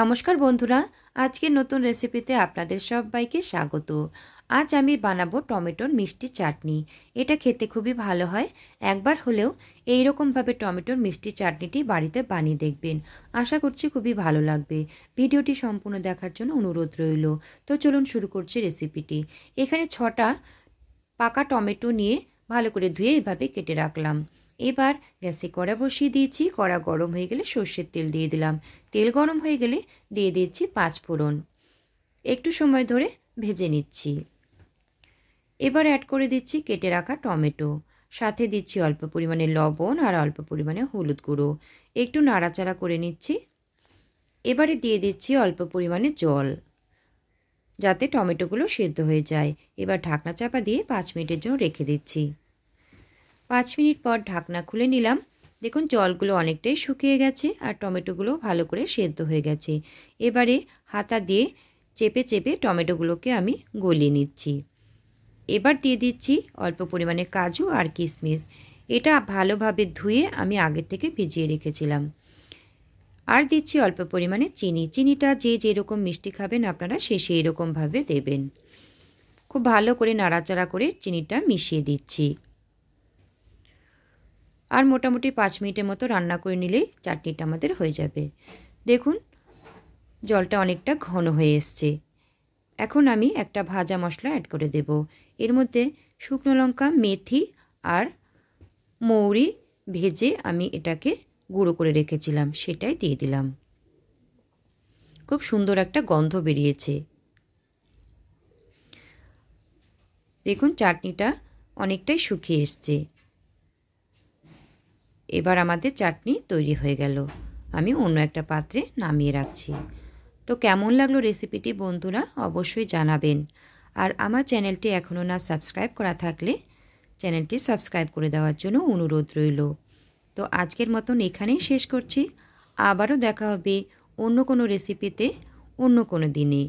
নমস্কার বন্ধুরা আজকের নতুন রেসিপিতে আপনাদের সবাইকে স্বাগত আজ আমি বানাবো টমেটোর মিষ্টি চাটনি এটা খেতে খুবই ভালো হয় একবার হলেও এই রকমভাবে টমেটোর মিষ্টি চাটনিটি বাড়িতে বানিয়ে দেখবেন আশা করছি খুবই ভালো লাগবে ভিডিওটি সম্পূর্ণ দেখার জন্য অনুরোধ রইল তো চলুন শুরু করছি রেসিপিটি এখানে ছটা পাকা টমেটো নিয়ে ভালো করে ধুয়ে এভাবে কেটে রাখলাম এবার গ্যাসে কড়া বসিয়ে দিয়েছি কড়া গরম হয়ে গেলে সর্ষের তেল দিয়ে দিলাম তেল গরম হয়ে গেলে দিয়ে দিচ্ছি পাঁচ ফোড়ন একটু সময় ধরে ভেজে নিচ্ছি এবার অ্যাড করে দিচ্ছি কেটে রাখা টমেটো সাথে দিচ্ছি অল্প পরিমাণে লবণ আর অল্প পরিমাণে হলুদ গুঁড়ো একটু নাড়াচাড়া করে নিচ্ছি এবারে দিয়ে দিচ্ছি অল্প পরিমাণে জল যাতে টমেটোগুলো সেদ্ধ হয়ে যায় এবার ঢাকনা চাপা দিয়ে পাঁচ মিনিটের জন্য রেখে দিচ্ছি পাঁচ মিনিট পর ঢাকনা খুলে নিলাম দেখুন জলগুলো অনেকটাই শুকিয়ে গেছে আর টমেটোগুলো ভালো করে সেদ্ধ হয়ে গেছে এবারে হাতা দিয়ে চেপে চেপে টমেটোগুলোকে আমি গলিয়ে নিচ্ছি এবার দিয়ে দিচ্ছি অল্প পরিমাণে কাজু আর কিশমিশ এটা ভালোভাবে ধুয়ে আমি আগের থেকে ভিজিয়ে রেখেছিলাম আর দিচ্ছি অল্প পরিমাণে চিনি চিনিটা যে যেরকম মিষ্টি খাবেন আপনারা সে সেই রকমভাবে দেবেন খুব ভালো করে নাড়াচাড়া করে চিনিটা মিশিয়ে দিচ্ছি আর মোটামুটি পাঁচ মিনিটের মতো রান্না করে নিলেই চাটনিটা আমাদের হয়ে যাবে দেখুন জলটা অনেকটা ঘন হয়ে এসছে এখন আমি একটা ভাজা মশলা অ্যাড করে দেব এর মধ্যে শুকনো লঙ্কা মেথি আর মৌরি ভেজে আমি এটাকে গুঁড়ো করে রেখেছিলাম সেটাই দিয়ে দিলাম খুব সুন্দর একটা গন্ধ বেরিয়েছে দেখুন চাটনিটা অনেকটাই শুকিয়ে এসছে এবার আমাদের চাটনি তৈরি হয়ে গেল আমি অন্য একটা পাত্রে নামিয়ে রাখছি তো কেমন লাগলো রেসিপিটি বন্ধুরা অবশ্যই জানাবেন আর আমার চ্যানেলটি এখনও না সাবস্ক্রাইব করা থাকলে চ্যানেলটি সাবস্ক্রাইব করে দেওয়ার জন্য অনুরোধ রইল তো আজকের মতন এখানেই শেষ করছি আবারও দেখা হবে অন্য কোনো রেসিপিতে অন্য কোনো দিনে